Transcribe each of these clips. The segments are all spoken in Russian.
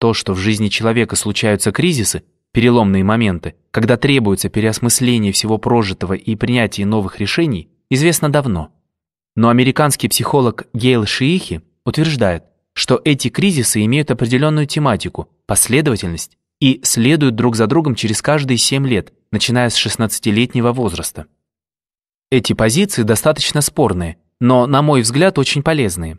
То, что в жизни человека случаются кризисы, переломные моменты, когда требуется переосмысление всего прожитого и принятие новых решений, известно давно. Но американский психолог Гейл Шиихи утверждает, что эти кризисы имеют определенную тематику, последовательность и следуют друг за другом через каждые 7 лет, начиная с 16-летнего возраста. Эти позиции достаточно спорные, но, на мой взгляд, очень полезные.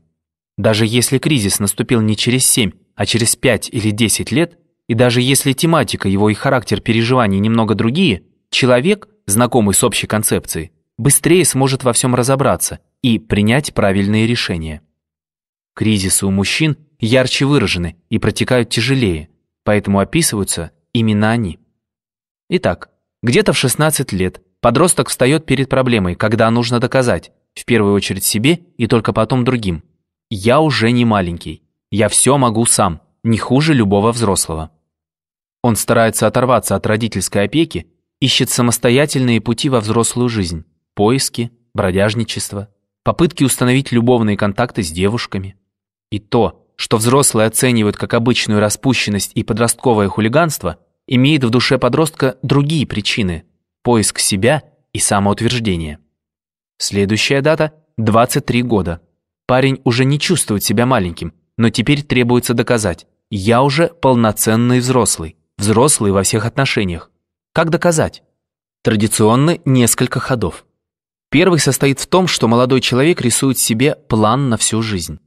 Даже если кризис наступил не через 7, а через 5 или 10 лет, и даже если тематика его и характер переживаний немного другие, человек, знакомый с общей концепцией, быстрее сможет во всем разобраться и принять правильные решения. Кризисы у мужчин ярче выражены и протекают тяжелее, поэтому описываются именно они. Итак, где-то в 16 лет подросток встает перед проблемой, когда нужно доказать, в первую очередь себе и только потом другим, «я уже не маленький». Я все могу сам, не хуже любого взрослого. Он старается оторваться от родительской опеки, ищет самостоятельные пути во взрослую жизнь, поиски, бродяжничество, попытки установить любовные контакты с девушками. И то, что взрослые оценивают как обычную распущенность и подростковое хулиганство, имеет в душе подростка другие причины – поиск себя и самоутверждение. Следующая дата – 23 года. Парень уже не чувствует себя маленьким, но теперь требуется доказать. Я уже полноценный взрослый, взрослый во всех отношениях. Как доказать? Традиционно несколько ходов. Первый состоит в том, что молодой человек рисует себе план на всю жизнь.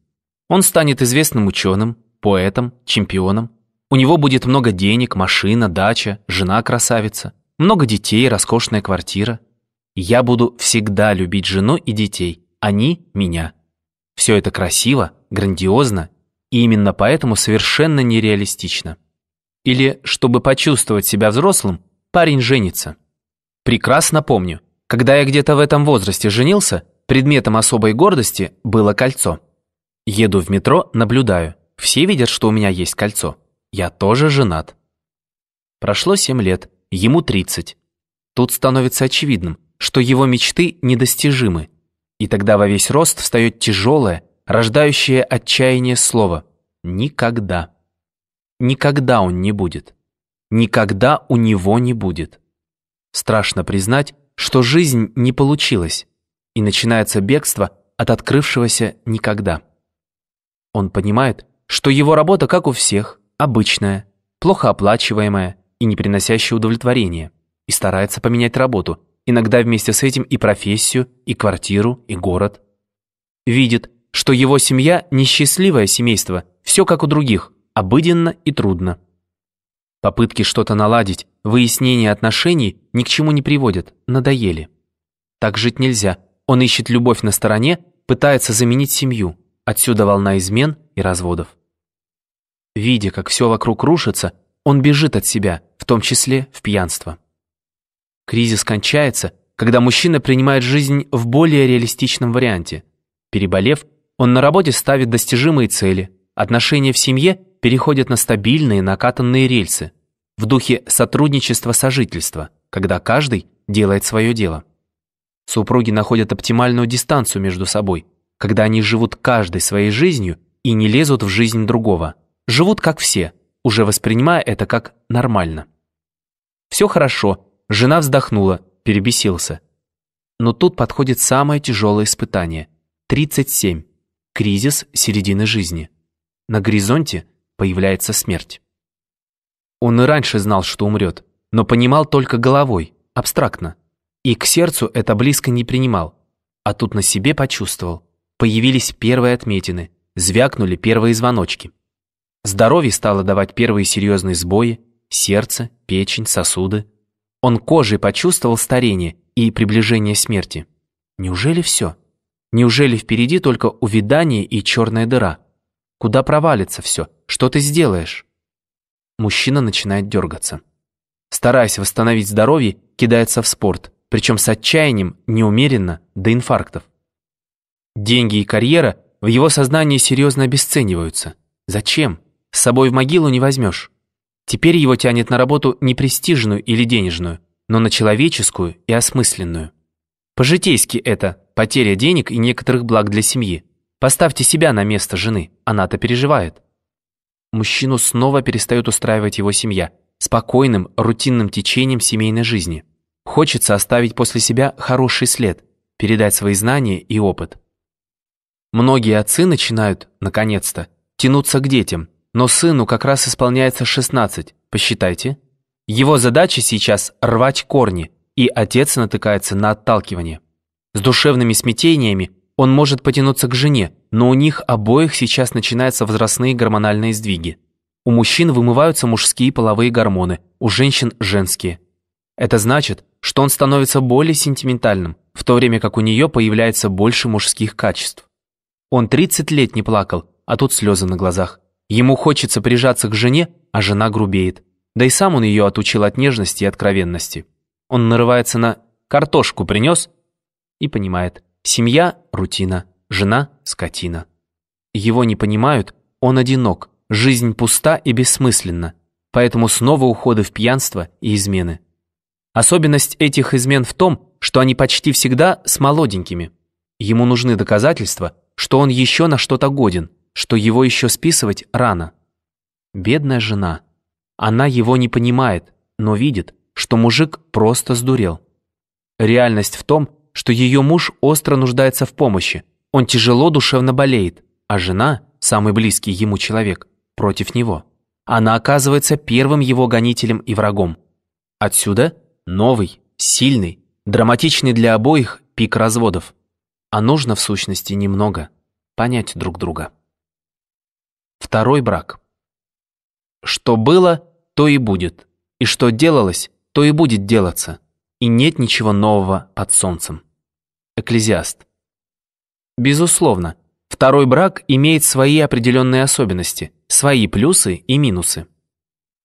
Он станет известным ученым, поэтом, чемпионом. У него будет много денег, машина, дача, жена-красавица, много детей, роскошная квартира. Я буду всегда любить жену и детей, а они – меня. Все это красиво, грандиозно именно поэтому совершенно нереалистично. Или, чтобы почувствовать себя взрослым, парень женится. Прекрасно помню, когда я где-то в этом возрасте женился, предметом особой гордости было кольцо. Еду в метро, наблюдаю. Все видят, что у меня есть кольцо. Я тоже женат. Прошло 7 лет, ему 30. Тут становится очевидным, что его мечты недостижимы. И тогда во весь рост встает тяжелое рождающее отчаяние слово «никогда». Никогда он не будет. Никогда у него не будет. Страшно признать, что жизнь не получилась, и начинается бегство от открывшегося никогда. Он понимает, что его работа, как у всех, обычная, плохо оплачиваемая и не приносящая удовлетворения, и старается поменять работу, иногда вместе с этим и профессию, и квартиру, и город. Видит, что его семья – несчастливое семейство, все как у других, обыденно и трудно. Попытки что-то наладить, выяснение отношений ни к чему не приводят, надоели. Так жить нельзя, он ищет любовь на стороне, пытается заменить семью, отсюда волна измен и разводов. Видя, как все вокруг рушится, он бежит от себя, в том числе в пьянство. Кризис кончается, когда мужчина принимает жизнь в более реалистичном варианте. Переболев, он на работе ставит достижимые цели, отношения в семье переходят на стабильные накатанные рельсы, в духе сотрудничества-сожительства, когда каждый делает свое дело. Супруги находят оптимальную дистанцию между собой, когда они живут каждой своей жизнью и не лезут в жизнь другого. Живут как все, уже воспринимая это как нормально. Все хорошо, жена вздохнула, перебесился. Но тут подходит самое тяжелое испытание – 37 кризис середины жизни. На горизонте появляется смерть. Он и раньше знал, что умрет, но понимал только головой, абстрактно. И к сердцу это близко не принимал. А тут на себе почувствовал. Появились первые отметины, звякнули первые звоночки. Здоровье стало давать первые серьезные сбои, сердце, печень, сосуды. Он кожей почувствовал старение и приближение смерти. Неужели все? Неужели впереди только увядание и черная дыра? Куда провалится все? Что ты сделаешь? Мужчина начинает дергаться. Стараясь восстановить здоровье, кидается в спорт, причем с отчаянием, неумеренно, до инфарктов. Деньги и карьера в его сознании серьезно обесцениваются. Зачем? С собой в могилу не возьмешь. Теперь его тянет на работу не престижную или денежную, но на человеческую и осмысленную. По-житейски это – потеря денег и некоторых благ для семьи. Поставьте себя на место жены, она-то переживает. Мужчину снова перестает устраивать его семья, спокойным, рутинным течением семейной жизни. Хочется оставить после себя хороший след, передать свои знания и опыт. Многие отцы начинают, наконец-то, тянуться к детям, но сыну как раз исполняется 16, посчитайте. Его задача сейчас рвать корни, и отец натыкается на отталкивание. С душевными смятениями он может потянуться к жене, но у них обоих сейчас начинаются возрастные гормональные сдвиги. У мужчин вымываются мужские половые гормоны, у женщин – женские. Это значит, что он становится более сентиментальным, в то время как у нее появляется больше мужских качеств. Он 30 лет не плакал, а тут слезы на глазах. Ему хочется прижаться к жене, а жена грубеет. Да и сам он ее отучил от нежности и откровенности. Он нарывается на «картошку принес», и понимает. Семья – рутина, жена – скотина. Его не понимают, он одинок, жизнь пуста и бессмысленна, поэтому снова уходы в пьянство и измены. Особенность этих измен в том, что они почти всегда с молоденькими. Ему нужны доказательства, что он еще на что-то годен, что его еще списывать рано. Бедная жена. Она его не понимает, но видит, что мужик просто сдурел. Реальность в том, что ее муж остро нуждается в помощи, он тяжело душевно болеет, а жена, самый близкий ему человек, против него. Она оказывается первым его гонителем и врагом. Отсюда новый, сильный, драматичный для обоих пик разводов. А нужно в сущности немного понять друг друга. Второй брак. Что было, то и будет, и что делалось, то и будет делаться и нет ничего нового под солнцем. Экклезиаст. Безусловно, второй брак имеет свои определенные особенности, свои плюсы и минусы.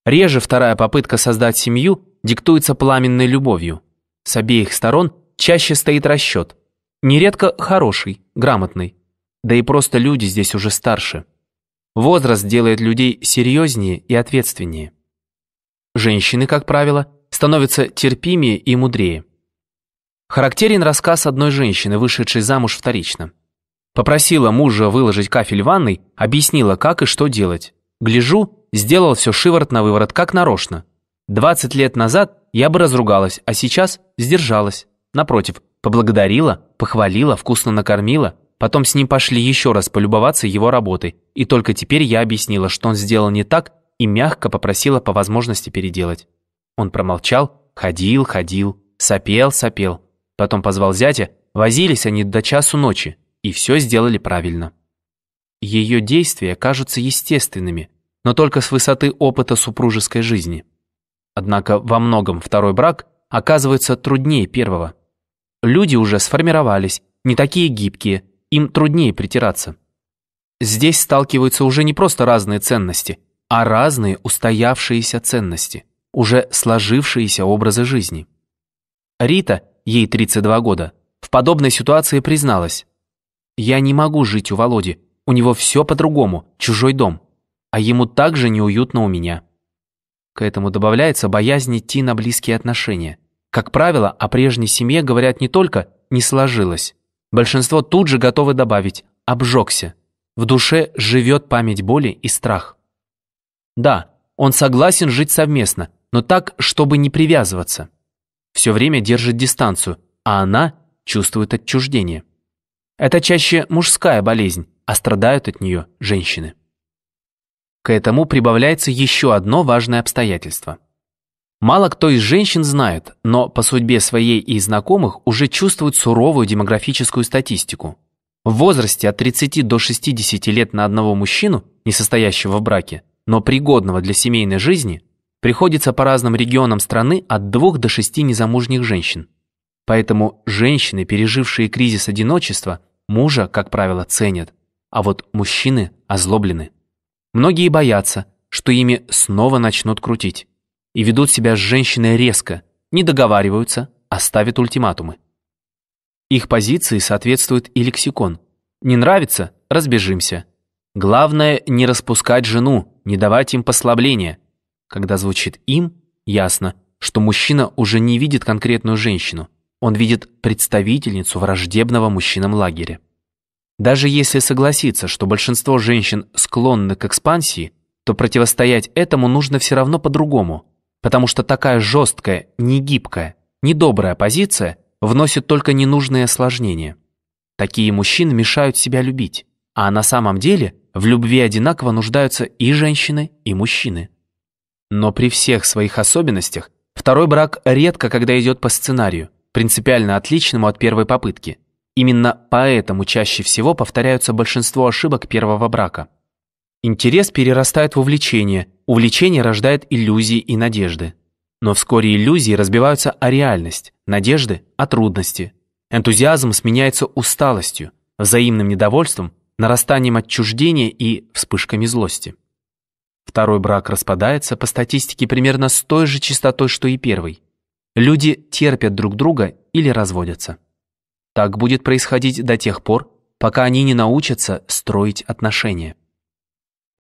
Реже вторая попытка создать семью диктуется пламенной любовью. С обеих сторон чаще стоит расчет. Нередко хороший, грамотный. Да и просто люди здесь уже старше. Возраст делает людей серьезнее и ответственнее. Женщины, как правило, становится терпимее и мудрее. Характерен рассказ одной женщины, вышедшей замуж вторично. Попросила мужа выложить кафель в ванной, объяснила, как и что делать. Гляжу, сделал все шиворот на выворот, как нарочно. 20 лет назад я бы разругалась, а сейчас сдержалась. Напротив, поблагодарила, похвалила, вкусно накормила, потом с ним пошли еще раз полюбоваться его работой, и только теперь я объяснила, что он сделал не так, и мягко попросила по возможности переделать. Он промолчал, ходил, ходил, сопел, сопел. Потом позвал зятя, возились они до часу ночи, и все сделали правильно. Ее действия кажутся естественными, но только с высоты опыта супружеской жизни. Однако во многом второй брак оказывается труднее первого. Люди уже сформировались, не такие гибкие, им труднее притираться. Здесь сталкиваются уже не просто разные ценности, а разные устоявшиеся ценности уже сложившиеся образы жизни. Рита, ей 32 года, в подобной ситуации призналась. «Я не могу жить у Володи, у него все по-другому, чужой дом, а ему также неуютно у меня». К этому добавляется боязнь идти на близкие отношения. Как правило, о прежней семье говорят не только «не сложилось». Большинство тут же готовы добавить «обжегся». В душе живет память боли и страх. Да, он согласен жить совместно, но так, чтобы не привязываться. Все время держит дистанцию, а она чувствует отчуждение. Это чаще мужская болезнь, а страдают от нее женщины. К этому прибавляется еще одно важное обстоятельство. Мало кто из женщин знает, но по судьбе своей и знакомых уже чувствует суровую демографическую статистику. В возрасте от 30 до 60 лет на одного мужчину, не состоящего в браке, но пригодного для семейной жизни, приходится по разным регионам страны от двух до шести незамужних женщин. Поэтому женщины, пережившие кризис одиночества, мужа, как правило, ценят, а вот мужчины озлоблены. Многие боятся, что ими снова начнут крутить и ведут себя с женщиной резко, не договариваются, а ставят ультиматумы. Их позиции соответствуют и лексикон. Не нравится – разбежимся. Главное – не распускать жену, не давать им послабления – когда звучит «им», ясно, что мужчина уже не видит конкретную женщину, он видит представительницу враждебного мужчинам лагеря. Даже если согласиться, что большинство женщин склонны к экспансии, то противостоять этому нужно все равно по-другому, потому что такая жесткая, негибкая, недобрая позиция вносит только ненужные осложнения. Такие мужчины мешают себя любить, а на самом деле в любви одинаково нуждаются и женщины, и мужчины. Но при всех своих особенностях второй брак редко когда идет по сценарию, принципиально отличному от первой попытки. Именно поэтому чаще всего повторяются большинство ошибок первого брака. Интерес перерастает в увлечение, увлечение рождает иллюзии и надежды. Но вскоре иллюзии разбиваются о реальность, надежды – о трудности. Энтузиазм сменяется усталостью, взаимным недовольством, нарастанием отчуждения и вспышками злости. Второй брак распадается по статистике примерно с той же частотой, что и первый. Люди терпят друг друга или разводятся. Так будет происходить до тех пор, пока они не научатся строить отношения.